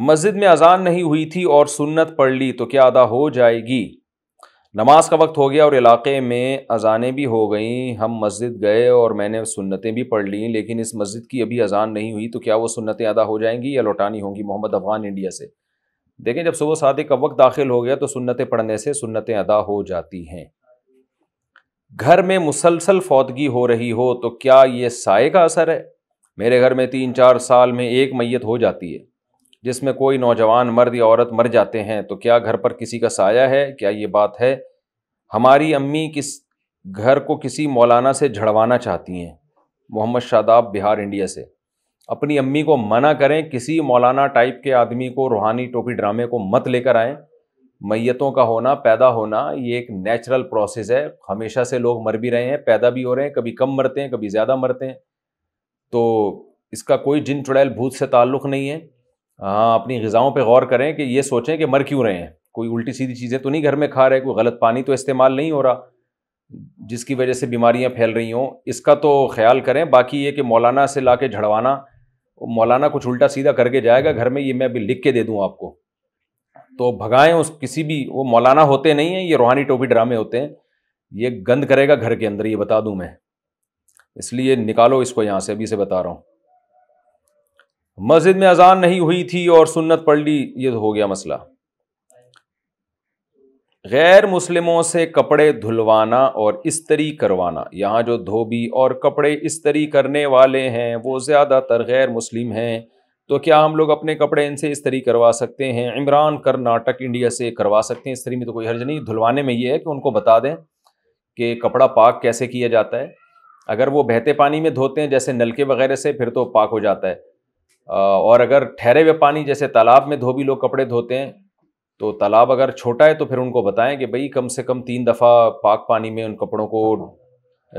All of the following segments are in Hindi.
मस्जिद में अजान नहीं हुई थी और सुन्नत पढ़ ली तो क्या अदा हो जाएगी नमाज का वक्त हो गया और इलाके में अजानें भी हो गई हम मस्जिद गए और मैंने सुन्नतें भी पढ़ ली लेकिन इस मस्जिद की अभी अजान नहीं हुई तो क्या वो सुन्नतें अदा हो जाएंगी या लौटानी होंगी मोहम्मद अफगान इंडिया से देखें जब सुबह सादे का वक्त दाखिल हो गया तो सुन्नतें पढ़ने से सुन्नतें अदा हो जाती हैं घर में मुसलसल फौतगी हो रही हो तो क्या ये साय का असर है मेरे घर में तीन चार साल में एक मैत हो जाती है जिसमें कोई नौजवान मर्द या औरत मर जाते हैं तो क्या घर पर किसी का साया है क्या ये बात है हमारी अम्मी किस घर को किसी मौलाना से झड़वाना चाहती हैं मोहम्मद शादाब बिहार इंडिया से अपनी अम्मी को मना करें किसी मौलाना टाइप के आदमी को रूहानी टोपी ड्रामे को मत लेकर आएँ मैतों का होना पैदा होना ये एक नेचुरल प्रोसेस है हमेशा से लोग मर भी रहे हैं पैदा भी हो रहे हैं कभी कम मरते हैं कभी ज़्यादा मरते हैं तो इसका कोई जिन चुड़ैल भूत से ताल्लुक़ नहीं है हाँ अपनी गज़ाओं पर गौर करें कि ये सोचें कि मर क्यों रहे हैं कोई उल्टी सीधी चीज़ें तो नहीं घर में खा रहे कोई गलत पानी तो इस्तेमाल नहीं हो रहा जिसकी वजह से बीमारियाँ फैल रही हों इसका तो ख्याल करें बाकी ये कि मौलाना से ला के झड़वाना मौलाना कुछ उल्टा सीधा करके जाएगा घर में ये मैं अभी लिख के दे दूँ आपको तो भगाएँ उस किसी भी वो मौलाना होते नहीं हैं ये रूहानी टोपी ड्रामे होते हैं ये गंद करेगा घर के अंदर ये बता दूँ मैं इसलिए निकालो इसको यहाँ से अभी से बता रहा हूँ मस्जिद में अजान नहीं हुई थी और सुन्नत पढ़ ली ये हो गया मसला गैर मुस्लिमों से कपड़े धुलवाना और इस्तरी करवाना यहाँ जो धोबी और कपड़े इस्तरी करने वाले हैं वो ज़्यादातर गैर मुस्लिम हैं तो क्या हम लोग अपने कपड़े इनसे इस्तरी करवा सकते हैं इमरान कर्नाटक इंडिया से करवा सकते हैं इस्तरी में तो कोई हर्ज नहीं धुलवाने में ये है कि उनको बता दें कि कपड़ा पाक कैसे किया जाता है अगर वो बहते पानी में धोते हैं जैसे नलके वगैरह से फिर तो पाक हो जाता है और अगर ठहरे हुए पानी जैसे तालाब में धो भी लोग कपड़े धोते हैं तो तालाब अगर छोटा है तो फिर उनको बताएं कि भाई कम से कम तीन दफ़ा पाक पानी में उन कपड़ों को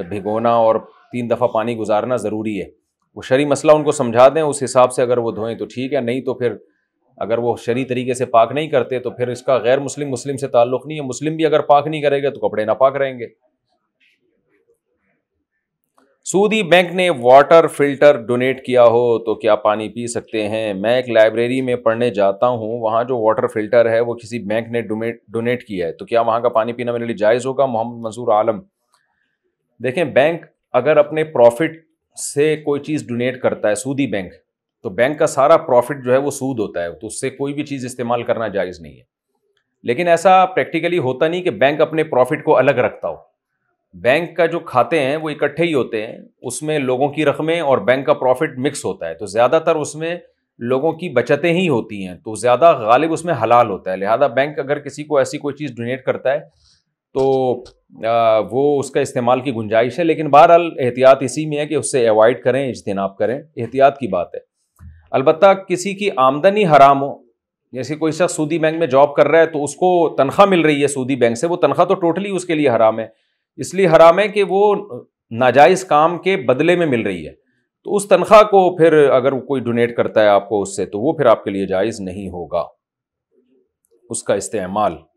भिगोना और तीन दफ़ा पानी गुजारना ज़रूरी है वो शरी मसला उनको समझा दें उस हिसाब से अगर वो धोएं तो ठीक है नहीं तो फिर अगर वो शरी तरीके से पाक नहीं करते तो फिर इसका गैर मुस्लिम मुस्लिम से ताल्लुक़ नहीं है मुस्लिम भी अगर पाक नहीं करेगा तो कपड़े ना पाक रहेंगे सूदी बैंक ने वाटर फिल्टर डोनेट किया हो तो क्या पानी पी सकते हैं मैं एक लाइब्रेरी में पढ़ने जाता हूँ वहाँ जो वाटर फिल्टर है वो किसी बैंक ने डोनेट किया है तो क्या वहाँ का पानी पीना मेरे लिए जायज़ होगा मोहम्मद मंसूर आलम देखें बैंक अगर अपने प्रॉफिट से कोई चीज़ डोनेट करता है सूदी बैंक तो बैंक का सारा प्रॉफिट जो है वो सूद होता है तो उससे कोई भी चीज़ इस्तेमाल करना जायज़ नहीं है लेकिन ऐसा प्रैक्टिकली होता नहीं कि बैंक अपने प्रॉफिट को अलग रखता हो बैंक का जो खाते हैं वो इकट्ठे ही होते हैं उसमें लोगों की रकमें और बैंक का प्रॉफिट मिक्स होता है तो ज़्यादातर उसमें लोगों की बचतें ही होती हैं तो ज़्यादा गालिब उसमें हलाल होता है लिहाजा बैंक अगर किसी को ऐसी कोई चीज़ डोनेट करता है तो वो उसका इस्तेमाल की गुंजाइश है लेकिन बहरहाल एहतियात इसी में है कि उससे अवॉइड करें इजतनाब करें एहतियात की बात है अलबत् किसी की आमदनी हराम हो जैसे कोई शख्स सूदी बैंक में जॉब कर रहा है तो उसको तनख्वाह मिल रही है सूदी बैंक से वो तनख्वाह तो टोटली उसके लिए हराम है इसलिए हराम है कि वो नाजायज़ काम के बदले में मिल रही है तो उस तनख्वाह को फिर अगर कोई डोनेट करता है आपको उससे तो वो फिर आपके लिए जायज़ नहीं होगा उसका इस्तेमाल